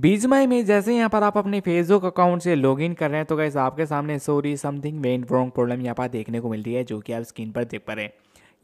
बीच में जैसे यहाँ पर आप अपने फेसबुक अकाउंट से लॉग इन कर रहे हैं तो गैस आपके सामने sorry something went wrong problem यहाँ पर देखने को मिल रही है जो कि आप स्क्रीन पर देख पा रहे हैं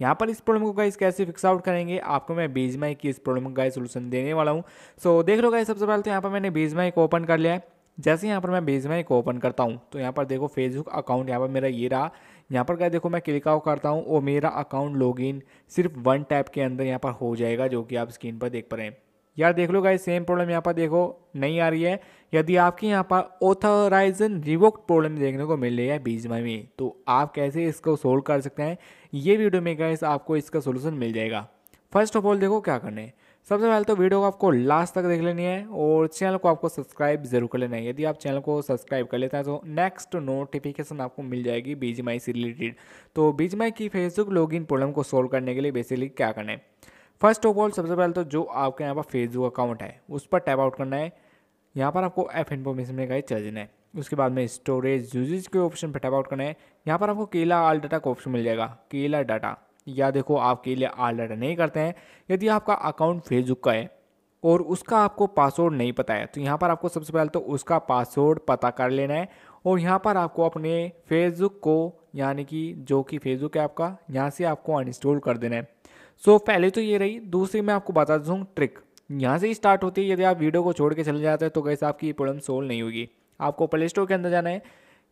यहाँ पर इस प्रॉब्लम को गाइस कैसे फिक्स आउट करेंगे आपको मैं बीजमाई की इस प्रॉब्लम का सोल्यूशन देने वाला हूँ सो so, देख लो गाइस सबसे पहले तो यहाँ पर मैंने बीजमाई को ओपन कर लिया है जैसे यहाँ पर मैं बीजमाई को ओपन करता हूँ तो यहाँ पर देखो फेसबुक अकाउंट यहाँ पर मेरा ये रहा यहाँ पर क्या देखो मैं क्लिक आउट करता हूँ और मेरा अकाउंट लॉगिन सिर्फ वन टैप के अंदर यहाँ पर हो जाएगा जो कि आप स्क्रीन पर देख पा रहे हैं यार देख लो गाइस सेम प्रॉब्लम यहाँ पर देखो नहीं आ रही है यदि आपके यहाँ पर ऑथोराइजन रिवोक्ड प्रॉब्लम देखने को मिल रही है बीच में तो आप कैसे इसको सोल्व कर सकते हैं ये वीडियो में गाइस आपको इसका सोल्यूशन मिल जाएगा फर्स्ट ऑफ ऑल देखो क्या करना है सबसे पहले तो वीडियो को आपको लास्ट तक देख लेनी है और चैनल को आपको सब्सक्राइब जरूर कर लेना है यदि आप चैनल को सब्सक्राइब कर लेते हैं तो नेक्स्ट नोटिफिकेशन आपको मिल जाएगी बीजीएमआई से रिलेटेड तो बीजीएमआई की फेसबुक लॉगिन प्रॉब्लम को सोल्व करने के लिए बेसिकली क्या करना है फर्स्ट ऑफ ऑल सबसे पहले तो जो आपके यहाँ पर फेसबुक अकाउंट है उस पर टैप आउट करना है यहाँ पर आपको ऐप इन्फॉर्मेशन में गाइड चल देना है उसके बाद में स्टोरेज यूजेज के ऑप्शन पर टैप आउट करना है यहाँ पर आपको केला आल डाटा का ऑप्शन मिल जाएगा केला डाटा या देखो आप केला आल डाटा नहीं करते हैं यदि आपका अकाउंट फेसबुक का है और उसका आपको पासवर्ड नहीं पता है तो यहाँ पर आपको सबसे पहले तो उसका पासवर्ड पता कर लेना है और यहाँ पर आपको अपने फेसबुक को यानी कि जो कि फेसबुक है आपका यहाँ से आपको अनइंस्टॉल कर देना है सो so, पहले तो ये रही दूसरी मैं आपको बता दूँ ट्रिक यहाँ से ही स्टार्ट होती है यदि आप वीडियो को छोड़ के चले जाते हैं तो कैसे आपकी प्रॉब्लम सोल्व नहीं होगी आपको प्ले स्टोर के अंदर जाना है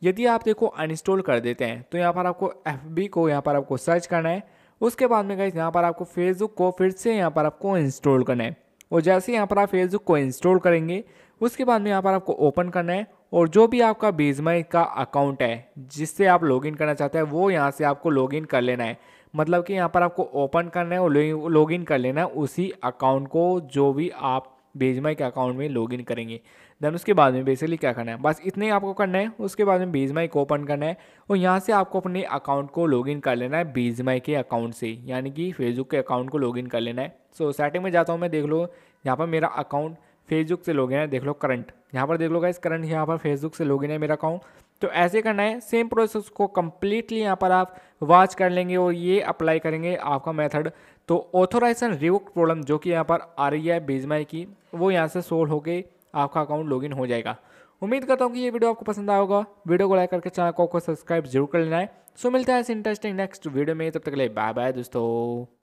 यदि आप देखो अनइंस्टॉल कर देते हैं तो यहाँ पर आपको एफ को यहाँ पर आपको सर्च करना है उसके बाद में कैसे यहाँ पर आपको फेसबुक को फिर से यहाँ पर आपको इंस्टॉल करना है और जैसे यहाँ पर आप फेसबुक को इंस्टॉल करेंगे उसके बाद में यहाँ पर आपको ओपन करना है और जो भी आपका बीजमय का अकाउंट है जिससे आप लॉगिन करना चाहते हैं वो यहाँ से आपको लॉगिन कर लेना है मतलब कि यहाँ पर आपको ओपन करना है और लॉग इन कर लेना है उसी अकाउंट को जो भी आप बेजमाई के अकाउंट में लॉगिन करेंगे देन उसके बाद में बेसिकली क्या करना है बस इतने ही आपको करना है उसके बाद में बीजमाई को ओपन करना है और यहाँ से आपको अपने अकाउंट को लॉगिन कर लेना है बीजमाई के अकाउंट से यानी कि फेसबुक के अकाउंट को लॉगिन कर लेना है सो सेटिंग में जाता हूँ मैं देख लो यहाँ पर मेरा अकाउंट फेसबुक से लॉगिन है देख लो करंट यहाँ पर देख लो गाइस करंट यहाँ पर फेसबुक से लॉगिन है मेरा अकाउंट तो ऐसे करना है सेम प्रोसेस को कम्प्लीटली यहाँ पर आप वॉच कर लेंगे और ये अप्लाई करेंगे आपका मेथड तो ऑथोराइजेशन रिवोक प्रॉब्लम जो कि यहाँ पर आ रही है बेजमाई की वो यहाँ से सोल्व होकर आपका अकाउंट लॉगिन हो जाएगा उम्मीद करता हूँ कि ये वीडियो आपको पसंद आया होगा वीडियो को लाइक करके चैनल को सब्सक्राइब जरूर कर लेना है सो मिलता है इस इंटरेस्टिंग नेक्स्ट वीडियो में तब तक ले बाय बाय दोस्तों